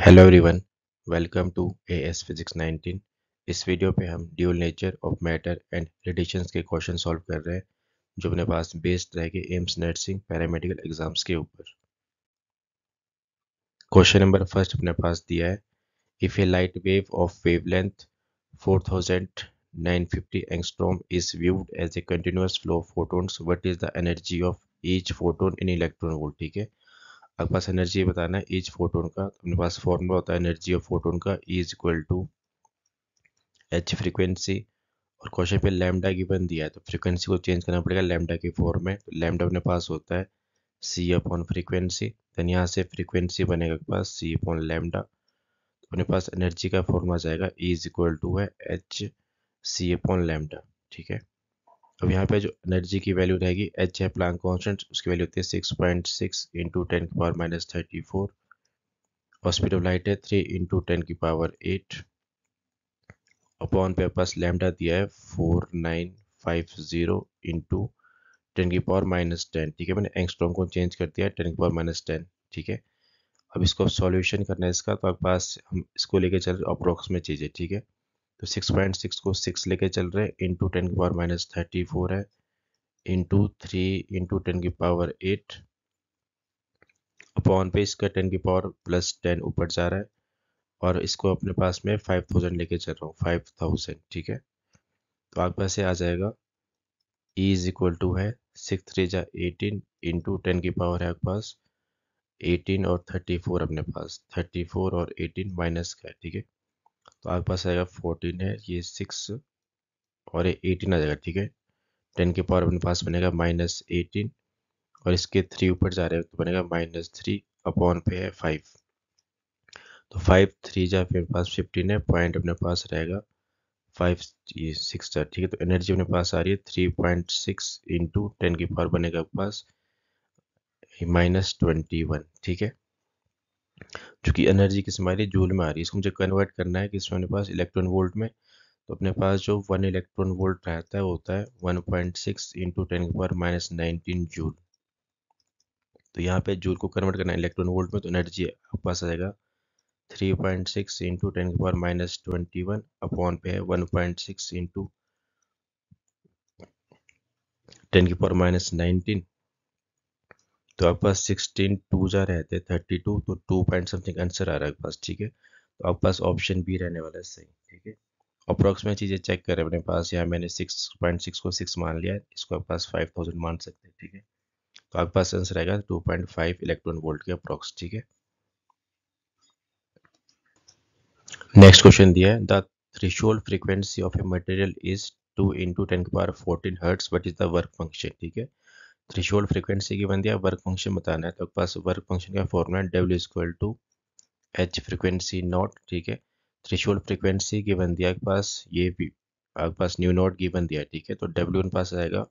Hello everyone welcome to AS physics 19 इस video पे हम dual nature of matter and radiations के question solve कर रहे हैं जो अपने पास बेस्ड रहेंगे एम्स नर्सिंग पैरामेडिकल एग्जाम्स के ऊपर क्वेश्चन नंबर फर्स्ट अपने पास दिया है if a light wave of wavelength 4950 angstrom is viewed as a continuous flow of photons what is the energy of each photon in electron volt ठीक है आपके पास energy बताना है ईच फोटोन का अपने पास फॉर्मूला होता है एनर्जी ऑफ फोटोन का is equal to H frequency और क्वेश्चन पे लैमडा गिवन दिया है तो फ्रीक्वेंसी को चेंज करना पड़ेगा लैमडा के फॉर्म में तो लैमडा अपने पास होता है सी अपॉन फ्रीक्वेंसी देन यहाँ से फ्रीक्वेंसी बनेगा आपके पास सी अपॉन लैमडा तो अपने पास एनर्जी का फॉर्म आ जाएगा इज इक्वल टू है एच सी अपॉन लैमडा ठीक है अब यहाँ पे जो एनर्जी की वैल्यू रहेगी एच है प्लान कॉन्स्टेंट उसकी वैल्यू होती है six point six into ten की पावर माइनस थर्टी फोर और स्पीड ऑफ लाइट है थ्री इंटू टेन की पावर एट अपॉन पे लैमडा दिया है four nine five zero into ten की पावर माइनस टेन ठीक है मैंने एंगस्ट्रॉम को चेंज कर दिया है टेन की पावर माइनस टेन ठीक है अब इसको सॉल्यूशन करना है इसका तो आपके पास हम इसको लेके चल रहे अप्रोक्स में चीज़ें ठीक है थीके? तो 6.6 को 6 लेके चल रहे हैं इंटू टेन की पावर माइनस थर्टी फोर है इंटू थ्री इंटू टेन की पावर एट अपॉन पे इसका टेन की पावर प्लस टेन ऊपर जा रहा है और इसको अपने पास में फाइव थाउजेंड लेके चल रहा हूँ फाइव थाउजेंड ठीक है तो आपके पास ये आ जाएगा ई इज इक्वल टू है सिक्स थ्री जा एटीन इंटू टेन की पावर है आपके पास एटीन और थर्टी फोर अपने पास थर्टी फोर और एटीन माइनस का है ठीक है तो आपके पास आएगा फोर्टीन है ये सिक्स और ये एटीन आ जाएगा ठीक है टेन के पावर अपने पास बनेगा माइनस एटीन और इसके थ्री ऊपर जा रहे हैं तो बनेगा माइनस थ्री अपॉन पे है फाइव तो फाइव थ्री जा अपने पास फिफ्टीन है पॉइंट अपने पास रहेगा फाइव ये सिक्स जा ठीक है तो एनर्जी अपने पास आ रही है three point six into ten की पावर बनेगा आपके पास माइनस ट्वेंटी वन ठीक है चूँकि एनर्जी किस में आ रही है जूल में आ रही है इसको मुझे कन्वर्ट करना है किस अपने पास इलेक्ट्रॉन वोल्ट में तो अपने पास जो वन इलेक्ट्रॉन वोल्ट रहता है वो होता है one point six into ten के पावर माइनस नाइनटीन जूल तो यहाँ पे जूल को कन्वर्ट करना है इलेक्ट्रॉन वोल्ट में तो एनर्जी आपके पास आ जाएगा three point six into ten के power minus twenty one upon पे है one point six into ten के पावर माइनस नाइनटीन तो आपके पास सिक्सटीन टू जा रहे थे थर्टी टू तो टू पॉइंट समथिंग आंसर आ रहा है आपके पास ठीक है तो आपके पास ऑप्शन बी रहने वाला है सही ठीक है अप्रॉक्स में चीज़ें चेक करें अपने पास यहाँ मैंने सिक्स पॉइंट सिक्स को सिक्स मान लिया इसको आपके पास फाइव थाउजेंड मान सकते हैं ठीक है तो आपके पास आंसर आएगा two point five electron volt के अप्रॉक्स ठीक है नेक्स्ट क्वेश्चन दिया है the threshold of a material is two into ten के power fourteen hertz what is the work function ठीक है थ्रेशोल्ड फ्रीक्वेंसी की गिवन दिया वर्क फंक्शन बताना है तो पास वर्क फंक्शन का formula W equal to H frequency nought ठीक है थ्रेशोल्ड फ्रिक्वेंसी गिवन दिया आपके पास ये भी आपके पास न्यू नॉट की गिवन दिया ठीक है तो डब्ल्यू पास आएगा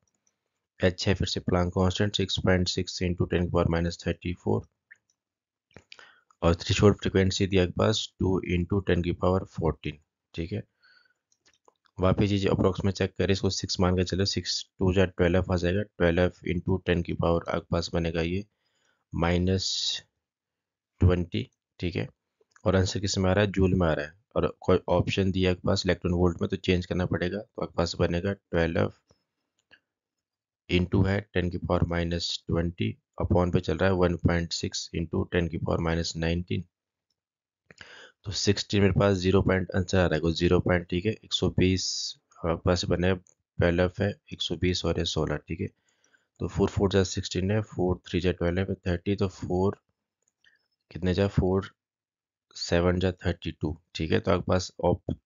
एच है फिर से Planck constant six point six into ten power minus thirty four और थ्रेशोल्ड फ्रिक्वेंसी दिया के पास टू इंटू टेन की पावर फोर्टीन ठीक है वापिस चीज़ अप्रोक्स में चेक करें इसको सिक्स मान के चलो सिक्स टू जै ट्वेल्व आ जाएगा ट्वेल्व इंटू टेन की पावर आपके पास बनेगा ये माइनस ट्वेंटी ठीक है और आंसर किस में आ रहा है जूल में आ रहा है और कोई ऑप्शन दिया आपके पास इलेक्ट्रॉन वोल्ट में तो चेंज करना पड़ेगा तो आपके पास बनेगा ट्वेल्व इंटू है टेन की पावर माइनस ट्वेंटी अपॉन पे चल रहा है one point six into ten की पावर माइनस नाइनटीन तो सिक्सटी मेरे पास जीरो पॉइंट आंसर आ रहा है जीरो पॉइंट ठीक है एक सौ बीस पास बने ट्वेल्व है एक सौ बीस और सोलह ठीक है तो फोर फोर जा सिक्सटीन है फोर थ्री जा ट्वेल्व है थर्टी तो फोर कितने जाए फोर सेवन जा थर्टी टू ठीक है तो आपके पास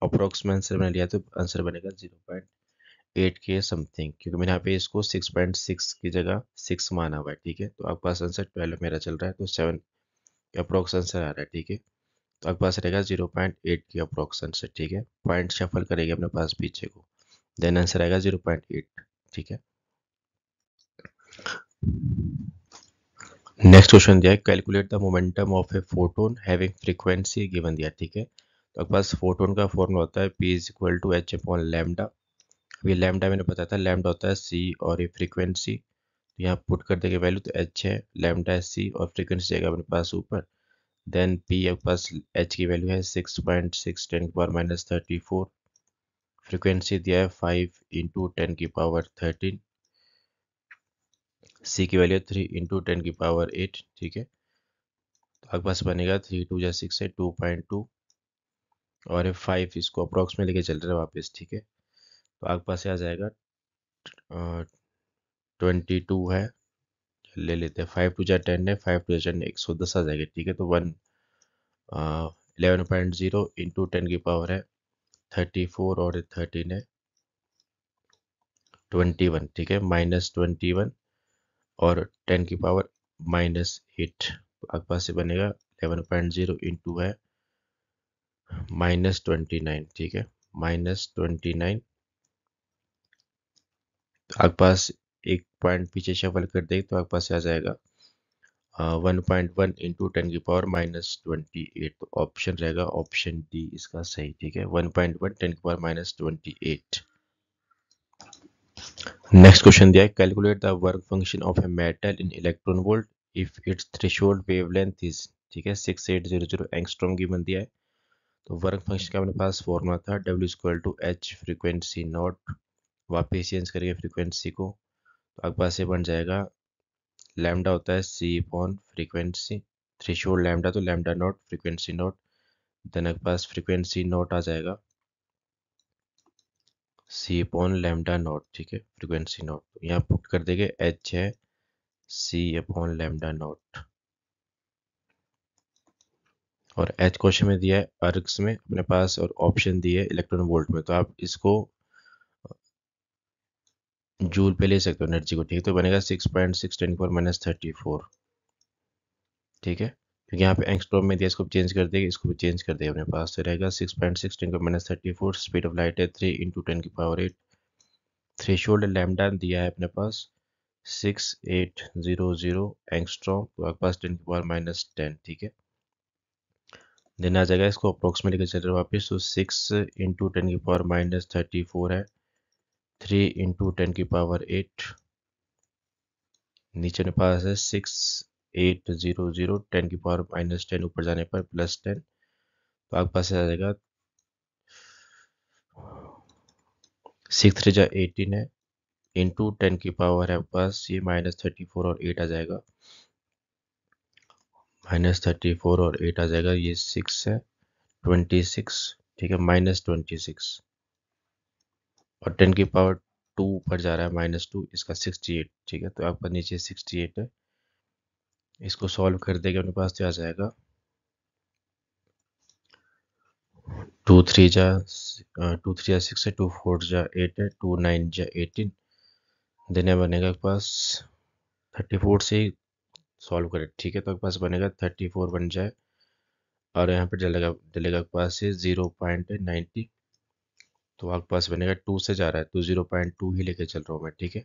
अप्रोक्स में आंसर मैंने लिया तो आंसर बनेगा जीरो पॉइंट एट के समथिंग क्योंकि मैंने यहाँ पे इसको सिक्स पॉइंट सिक्स की जगह सिक्स माना हुआ है ठीक है तो आपके पास आंसर ट्वेल्व मेरा चल रहा है तो सेवन अप्रोक्स आंसर आ रहा है ठीक है तो आपके पास रहेगा जीरो पॉइंट एट की अप्रोक्सन से ठीक है पॉइंट शफल करेगी अपने पास पीछे को देन आंसर आएगा जीरो पॉइंट एट ठीक है नेक्स्ट क्वेश्चन दिया है calculate the momentum of a photon having frequency given दिया ठीक है तो आपके पास फोटोन का फॉर्मूला होता है P is equal to H upon lambda अभी लेमडा मैंने बताया था लेमडा होता है सी और ये फ्रीक्वेंसी तो यहाँ पुट कर देंगे वैल्यू तो एच है लेमडा है सी और फ्रीक्वेंसी जाएगा अपने पास ऊपर देन पी एफ पास एच की वैल्यू है सिक्स पॉइंट सिक्स टेन की power minus thirty four frequency दिया है फाइव इंटू टेन की पावर थर्टीन सी की वैल्यू थ्री इंटू टेन की पावर एट ठीक है तो आपके पास बनेगा थ्री टू या सिक्स है टू पॉइंट टू और फाइव इसको अप्रॉक्स में लेके चल रहे हैं वापस ठीक है तो आपके पास आ जाएगा ट्वेंटी टू है ले लेते हैं फाइव टू जै टेन है फाइव टू जा टेन एक सौ दस आ जाएगा ठीक है तो one eleven point zero into ten की पावर है थर्टी फोर और थर्टीन है ट्वेंटी वन ठीक है माइनस ट्वेंटी वन और टेन की पावर माइनस एट तो आपके पास से बनेगा इलेवन पॉइंट ज़ीरो इंटू है माइनस ट्वेंटी नाइन ठीक है माइनस ट्वेंटी नाइन आपके पास पॉइंट पीछे शफल कर देंगे तो आपके पास आ जाएगा one point one into ten की पावर माइनस ट्वेंटी एट तो ऑप्शन रहेगा ऑप्शन डी इसका सही ठीक है वन पॉइंट वन टेन की power minus twenty eight next question दिया है calculate the work function of a metal in electron volt if its threshold wavelength is ठीक है six eight zero zero angstrom की बन दिया है तो वर्क फंक्शन का अपने पास फॉर्मूला था W equal to H frequency naught वापिस चेंज करेंगे फ्रीक्वेंसी को तो आपके पास ये बन जाएगा लैमडा होता है C upon frequency threshold lambda तो lambda naught frequency naught then आपके पास फ्रीक्वेंसी नोट आ जाएगा सी अपॉन लेमडा नोट ठीक है फ्रीक्वेंसी नोट तो यहाँ पुट कर देंगे एच है सी अपॉन लेमडा नोट और एच क्वेश्चन में दिया है अर्ग्स में अपने पास और ऑप्शन दिए इलेक्ट्रॉन वोल्ट में तो आप इसको जूल पे ले सकते हो एनर्जी को ठीक है तो बनेगा six point six ten four minus thirty four ठीक है क्योंकि यहाँ पे एंगस्ट्रॉम में दिया इसको चेंज कर देगा इसको भी चेंज कर देगा अपने पास तो रहेगा सिक्स पॉइंट सिक्स टेन पर minus thirty four speed of light है थ्री इंटू टेन की power eight threshold lambda दिया है अपने पास six eight zero zero angstrom तो आपके पास टेन की पावर माइनस टेन ठीक है देना आ जाएगा इसको अप्रोक्सीमेटली चल रहा है वापस तो सिक्स इंटू टेन की पावर माइनस थर्टी फोर है थ्री इंटू टेन की पावर एट नीचे ने पास है six eight zero zero ten की पावर माइनस टेन ऊपर जाने पर प्लस टेन तो आपके पास आ जाएगा सिक्स थ्री जा एटीन है इंटू टेन की पावर है पास ये माइनस थर्टी फोर और एट आ जाएगा माइनस थर्टी फोर और एट आ जाएगा ये सिक्स है ट्वेंटी सिक्स ठीक है माइनस ट्वेंटी सिक्स और टेन की पावर टू ऊपर जा रहा है माइनस टू इसका सिक्सटी एट ठीक है तो आपका नीचे सिक्सटी एट है इसको सॉल्व कर देगा अपने पास तो आ जाएगा टू थ्री जा टू थ्री जा सिक्स है टू फोर जा एट है टू नाइन जा एटीन देने बनेगा के पास थर्टी फोर से ही सॉल्व करें ठीक है तो आपके पास बनेगा थर्टी फोर बन जाए और यहाँ पर डलेगा डलेगा के पास से ज़ीरो पॉइंट नाइन्टी तो आपके पास बनेगा टू से जा रहा है तो जीरो पॉइंट टू ही लेके चल रहा हूँ मैं ठीक है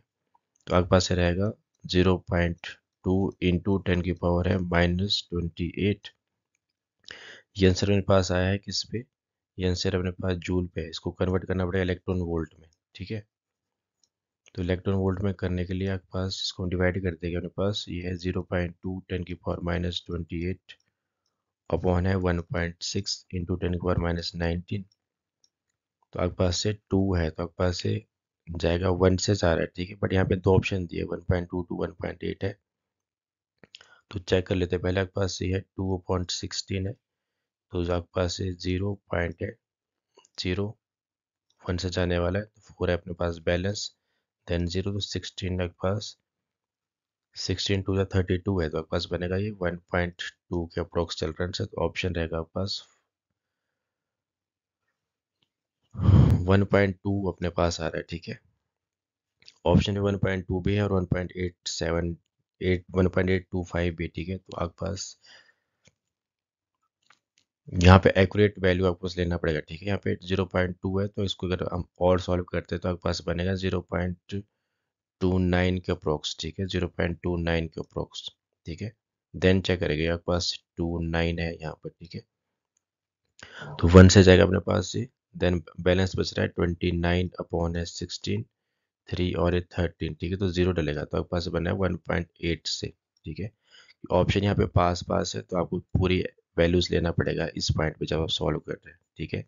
तो आपके पास रहेगा zero point two into ten की पावर है माइनस ट्वेंटी एट ये आंसर मेरे पास आया है किस पे ये आंसर अपने पास जूल पे है इसको कन्वर्ट करना पड़ेगा इलेक्ट्रॉन वोल्ट में ठीक है तो इलेक्ट्रॉन वोल्ट में करने के लिए आपके पास इसको डिवाइड कर देगा अपने पास ये है जीरो पॉइंट टू टेन की power minus twenty eight upon है one point six into ten की पावर माइनस नाइनटीन तो आपके पास से टू है तो आपके पास से जाएगा वन से जा रहा है ठीक है बट यहाँ पे दो ऑप्शन दिए one point two two one point eight है तो चेक कर लेते हैं पहले आपके पास ये है टू पॉइंट सिक्सटीन है तो आपके पास से जीरो पॉइंट है जीरो वन से जाने वाला है तो फोर है अपने पास बैलेंस देन जीरो तो सिक्सटीन आपके पास सिक्सटीन टू या थर्टी टू है तो आपके पास बनेगा ये वन पॉइंट टू के अप्रोक्स चल रहा है ऑप्शन तो रहेगा आपके पास 1.2 अपने पास आ रहा है ठीक है ऑप्शन में 1.2 भी है और वन 1.825 भी ठीक है तो आपके पास यहाँ पे एक्यूरेट वैल्यू आपको लेना पड़ेगा ठीक है यहाँ पे 0.2 है तो इसको अगर हम और सॉल्व करते हैं तो आपके पास बनेगा 0.29 के अप्रोक्स ठीक है 0.29 के अप्रोक्स ठीक है देन चेक करेंगे आपके पास 29 है यहाँ पर ठीक है तो वन से जाएगा अपने पास ये देन बैलेंस बच रहा है ट्वेंटी नाइन अपॉन है सिक्सटीन थ्री और ये थर्टीन ठीक है तो जीरो डलेगा तो आपके पास बना है वन पॉइंट एट से ठीक है ऑप्शन यहाँ पे पास पास है तो आपको पूरी वैल्यूज लेना पड़ेगा इस पॉइंट पे जब आप सॉल्व कर रहे हैं ठीक है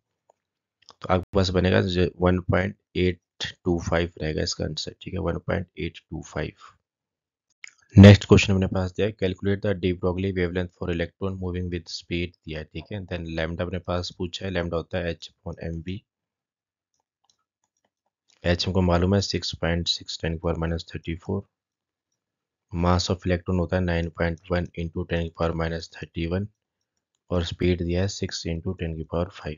तो आपके पास बनेगा one point eight two five रहेगा इसका आंसर ठीक है one point eight two five next question हमने पास दिया है calculate the de Broglie wavelength for electron moving with speed दिया है ठीक है देन लैम्डा अपने पास पूछा है लैम्डा होता है H upon M V H हमको मालूम है six point six ten power minus thirty four mass of electron होता है nine point one into ten की पावर माइनस थर्टी वन और स्पीड दिया है सिक्स इंटू टेन की पावर फाइव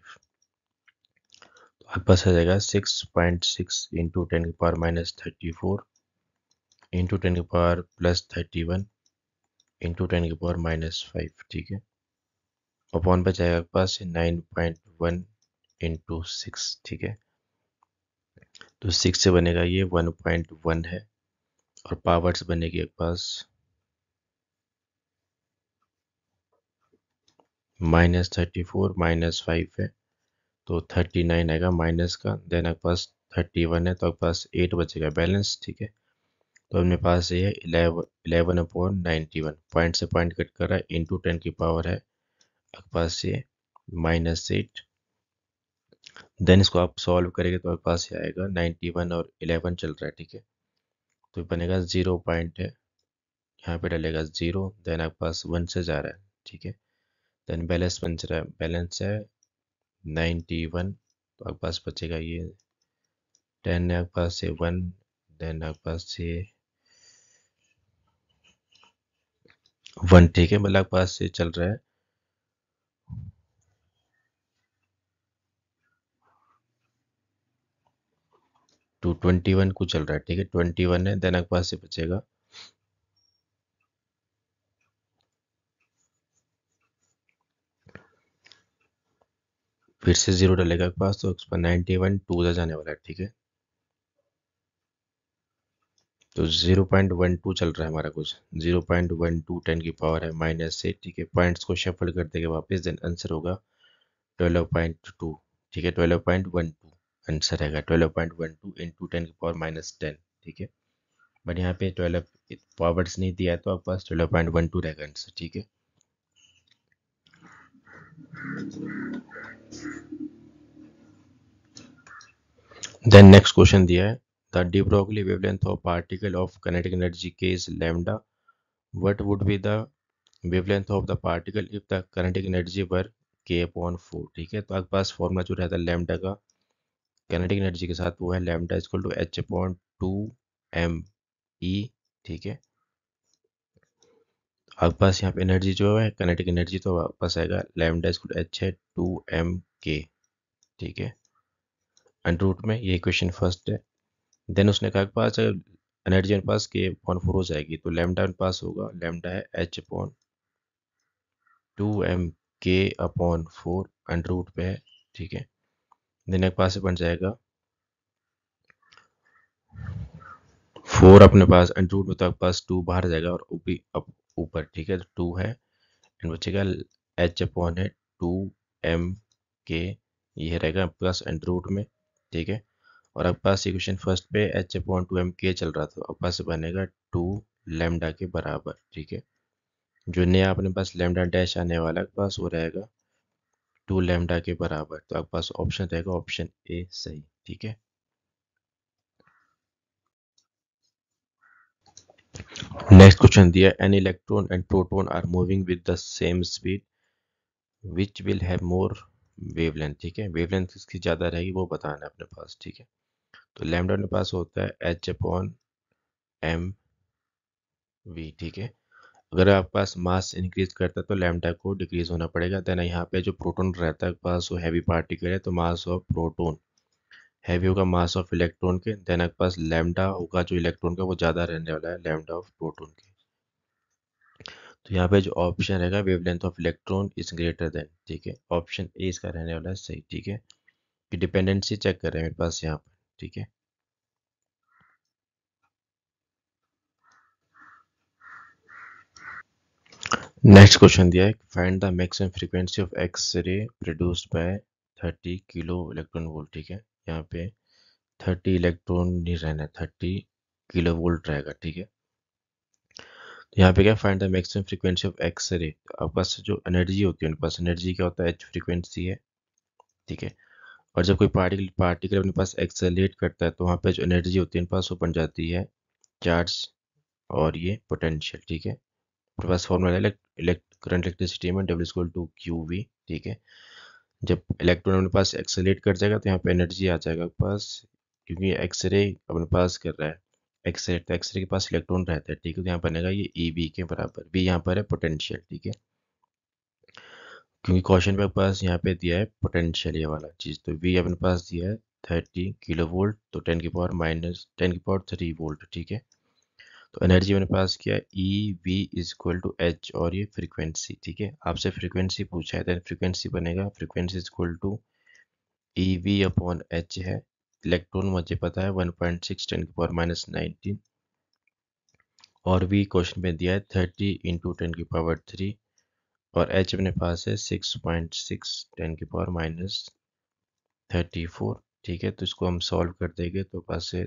तो आपके पास आ जाएगा six point six into ten की power minus thirty four into ten के power plus thirty one into ten के पावर माइनस फाइव ठीक है अपॉन पर जाएगा आपके पास nine point one into six ठीक है तो सिक्स से बनेगा ये वन पॉइंट वन है और पावर्स बनेगी आपके पास minus thirty four minus five है तो थर्टी नाइन आएगा माइनस का देन आपके पास थर्टी वन है तो आपके पास एट बचेगा बैलेंस ठीक है तो अपने पास ये eleven upon ninety one point से पॉइंट कट कर रहा है इंटू टेन की पावर है आपके पास ये माइनस एट देन इसको आप सॉल्व करेंगे तो आपके पास ये आएगा नाइन्टी वन और इलेवन चल रहा है ठीक है तो बनेगा ज़ीरो पॉइंट है यहाँ पे डलेगा ज़ीरो देन आपके पास वन से जा रहा है ठीक है देन बैलेंस बन रहा है बैलेंस है नाइन्टी वन तो आपके पास बचेगा ये टेन है आपके पास ये वन देन आपके पास ये वन ठीक है मतलब पास से चल रहा है टू ट्वेंटी वन को चल रहा है ठीक है ट्वेंटी वन है देन पास से बचेगा फिर से जीरो डलेगा पास तो एक्स पर नाइन्टी वन टू जाने वाला है ठीक है तो जीरो पॉइंट वन टू चल रहा है हमारा कुछ zero point one two ten की पावर है माइनस से ठीक है पॉइंट्स को शफल कर देगा वापस देन आंसर होगा ट्वेल्व पॉइंट टू ठीक है twelve point one two answer रहेगा twelve point one two two ten की पावर माइनस टेन ठीक है बट यहाँ पे ट्वेल्व पावर्स नहीं दिया तो आपके पास ट्वेल्व पॉइंट वन टू रहेगा आंसर ठीक है देन नेक्स्ट क्वेश्चन दिया है The de Broglie wavelength of particle of kinetic energy k is lambda. What would be the wavelength of the particle if the kinetic energy were k upon four ठीक है तो आपके पास formula जो रहता है lambda का कैनेटिक एनर्जी के साथ वो है लेमडा इजक्ल टू h अपॉन 2 m e ठीक है आपके पास यहाँ पे एनर्जी जो है कैनेटिक एनर्जी तो आपके पास आएगा लेमडा इजक्ल एच है टू एम के ठीक है रूट में ये इक्वेशन फर्स्ट है देन उसने कहा पास एनर्जी मेरे पास के अपॉन फोर हो जाएगी तो लेमडा मेरे पास होगा लेमडा है H upon two M K upon four under root पे है ठीक है देन एक पास बन जाएगा फोर अपने पास अंडर रूट में तो आपके पास टू बाहर जाएगा और ऊपर ठीक है तो टू है एंड बचेगा एच अपॉन है टू एम के ये रहेगा प्लस अंडर रूट में ठीक है और आपके पास इक्वेशन फर्स्ट पे H upon two M K चल रहा था आपके पास बनेगा टू लेमडा के बराबर ठीक है जो नया अपने पास लेमडा डैश आने वाला आपके पास वो रहेगा टू लेमडा के बराबर तो आपके पास ऑप्शन रहेगा ऑप्शन ए सही ठीक है नेक्स्ट क्वेश्चन दिया an electron and proton are moving with the same speed which will have more wavelength ठीक है वेवलेंथ इसकी ज़्यादा रहेगी वो बताना है अपने पास ठीक है तो लैमडा अपने पास होता है एच अपॉन एम वी ठीक है अगर आपके पास मास इंक्रीज करता है तो लैमडा को डिक्रीज होना पड़ेगा देन यहाँ पे जो प्रोटोन रहता है पास वो हैवी पार्टिकल है तो मास ऑफ प्रोटोन हैवी होगा मास ऑफ इलेक्ट्रॉन के देन आपके पास लेमडा होगा जो इलेक्ट्रॉन का वो ज़्यादा रहने वाला है लेमडा ऑफ प्रोटोन के तो यहाँ पे जो ऑप्शन रहेगा length of electron is greater than ठीक है ऑप्शन ए इसका रहने वाला है सही ठीक है कि डिपेंडेंसी चेक कर रहे हैं मेरे पास यहाँ पर ठीक है नेक्स्ट क्वेश्चन दिया है find the maximum frequency of X-ray produced by 30 kilo electron volt ठीक है यहाँ पे 30 इलेक्ट्रॉन नहीं रहना थर्टी 30 किलो वोल्ट रहेगा ठीक है तो यहाँ पे क्या find the maximum frequency of X-ray आपके पास जो एनर्जी होती है उनके पास एनर्जी क्या होता है एच फ्रीक्वेंसी है ठीक है और जब कोई पार्टिकल पार्टिकल अपने पास एक्सेलेट करता है तो वहाँ पे जो एनर्जी होती है इनके पास वो बन जाती है चार्ज और ये पोटेंशियल ठीक है अपने पास फॉर्मूला करंट इलेक्ट्रिसिटी में W equal to Q V ठीक है जब इलेक्ट्रॉन अपने पास एक्सेलेट कर जाएगा तो यहाँ पे एनर्जी आ जाएगा पास क्योंकि एक्सरे अपने पास कर रहा है एक्सरे तो एक्सरे के पास इलेक्ट्रॉन रहता है ठीक है तो यहाँ बनेगा ये ई e बी के बराबर बी यहाँ पर है पोटेंशियल ठीक है क्योंकि क्वेश्चन पे पास यहाँ पे दिया है पोटेंशियल ये वाला चीज़ तो वी अपने पास दिया है थर्टी किलो वोल्ट तो टेन की पावर माइनस टेन की पावर थ्री वोल्ट ठीक है तो एनर्जी मैंने पास किया E V is equal to H और ये फ्रीक्वेंसी ठीक है आपसे फ्रीक्वेंसी पूछा है फ्रीक्वेंसी बनेगा frequency is equal to E V upon H है इलेक्ट्रॉन मुझे पता है वन पॉइंट सिक्स टेन की पावर माइनस नाइनटीन और वी क्वेश्चन में दिया है थर्टी इंटू टेन की पावर थ्री और एच अपने पास है सिक्स पॉइंट सिक्स टेन के पावर माइनस थर्टी फोर ठीक है तो इसको हम सॉल्व कर देंगे तो पास है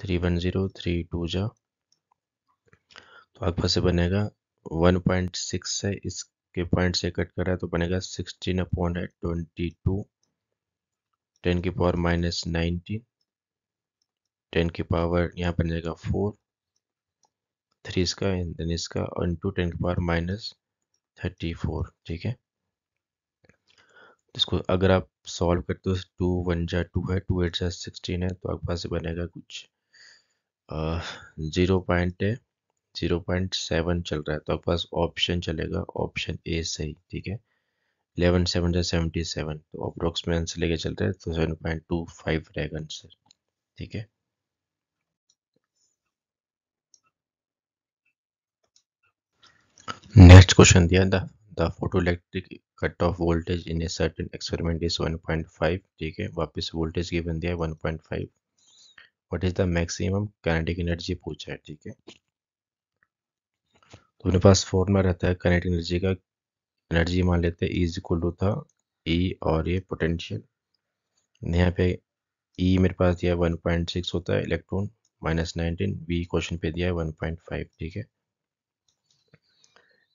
three one zero three two जा तो आप पास बनेगा वन पॉइंट सिक्स है इसके पॉइंट से कट करा तो बनेगा सिक्सटीन अपॉन है ट्वेंटी टू टेन की पावर माइनस नाइनटीन टेन की पावर यहाँ बन जाएगा फोर थ्री इसका इसका और इंटू टेन की पावर माइनस थर्टी फोर ठीक है इसको अगर आप सॉल्व करते हो टू वन जा टू है टू एट जा सिक्सटीन है तो आपके पास बनेगा कुछ ज़ीरो पॉइंट है ज़ीरो पॉइंट सेवन चल रहा है तो आपके पास ऑप्शन चलेगा ऑप्शन ए सही ठीक है इलेवन सेवन जा सेवेंटी सेवन तो अप्रोक्स में आंसर लेके चल रहे हैं तो सेवन पॉइंट टू फाइव रहेगा आंसर ठीक है नेक्स्ट क्वेश्चन दिया the the photoelectric cut off voltage in a certain experiment is 1.5 ठीक है वापस वोल्टेज गिवन दिया है 1.5 what is the maximum kinetic energy पूछा है ठीक है तो अपने पास फॉर्मूला रहता है काइनेटिक एनर्जी का एनर्जी मान लेते हैं इज इक्वल टू था ई और ये पोटेंशियल यहां पे ई e मेरे पास दिया 1.6 होता है इलेक्ट्रॉन -19 बी क्वेश्चन पे दिया है 1.5 ठीक है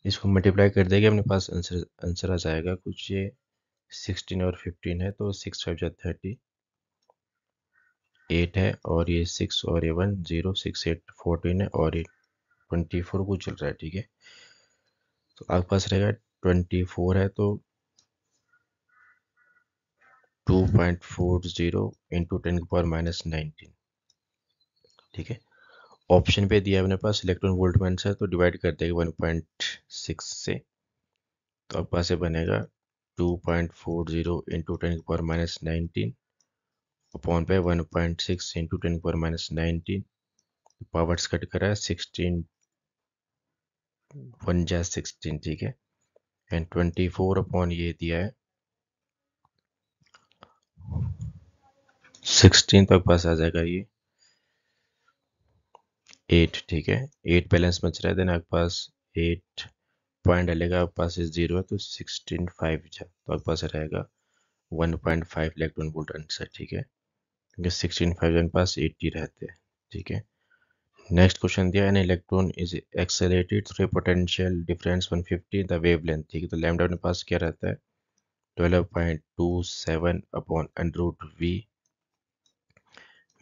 इसको मल्टीप्लाई कर देगा अपने पास आंसर आंसर आ जाएगा कुछ ये सिक्सटीन और फिफ्टीन है तो सिक्स फाइव जो थर्टी एट है और ये सिक्स और ये one zero six eight fourteen है और ये ट्वेंटी फोर को चल रहा है ठीक है तो आपके पास रहेगा ट्वेंटी फोर है तो two point four zero into ten के पावर माइनस नाइनटीन ठीक है ऑप्शन पे दिया है अपने पास इलेक्ट्रॉन वोल्ट में आंसर तो डिवाइड कर देगा 1.6 से तो आपके पास तो बनेगा 2.40 point four zero into ten power minus nineteen upon पे 1.6 point six into ten power minus nineteen powers cut करा है सिक्सटीन वन जा सिक्सटीन ठीक है एंड ट्वेंटी फोर अपॉन ये दिया है सिक्सटीन तक पास आ जाएगा ये एट ठीक है एट बैलेंस बच रहा है देन आपके पास एट पॉइंट डालेगा आपके पास जीरो है तो सिक्सटीन फाइव जा तो आपके पास रहेगा one point five electron volt answer ठीक है क्योंकि सिक्सटीन फाइव के पास एट्टी रहते हैं ठीक है नेक्स्ट क्वेश्चन दिया an electron is accelerated through a potential difference one fifty the wavelength ठीक है तो लैम्डा के पास क्या रहता है twelve point two seven upon under root V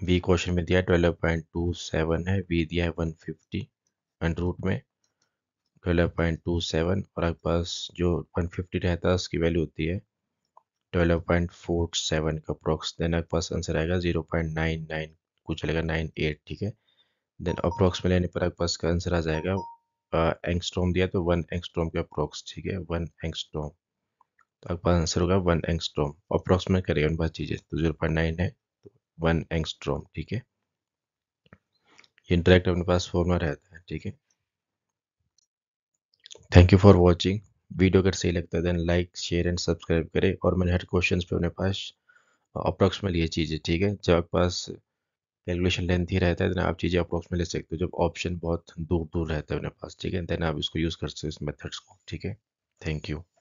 B question में दिया ट्वेल्व पॉइंट टू सेवन है बी दिया है वन फिफ्टी अंड रूट में ट्वेल्व पॉइंट टू सेवन और आपके पास जो वन फिफ्टी रहता है उसकी वैल्यू होती है ट्वेल्व पॉइंट फोर सेवन का अप्रोक्स देन आपके पास आंसर आएगा जीरो पॉइंट नाइन नाइन कुछ चलेगा नाइन एट ठीक है देन अप्रोक्स में लेने पर आपके पास का आंसर आ जाएगा एंगस्ट्रोम दिया तो वन एंगस्ट्रोम के अप्रोक्स ठीक है वन एंगस्ट्रोम तो आपके पास आंसर होगा वन एंगस्ट्रोम अप्रोक्स में करेगा उनके पास चीज़ें तो जीरो पॉइंट नाइन है वन एंगस्ट्रॉम ठीक है ये इंटरेक्ट अपने पास फॉर्म में रहता है ठीक है thank you for watching video अगर सही लगता है then like share and subscribe करें और मैंने हर क्वेश्चन पे अपने पास अप्रोक्सीमेट uh, ये चीज़ें ठीक है जब आपके पास कैलकुलेशन लेंथ ही रहता है देन आप चीज़ें अप्रोक्सीमेट ले सकते हो जब ऑप्शन बहुत दूर दूर रहता है अपने पास ठीक है देन आप इसको यूज़ कर सकते हो इस मेथड्स को ठीक है थैंक यू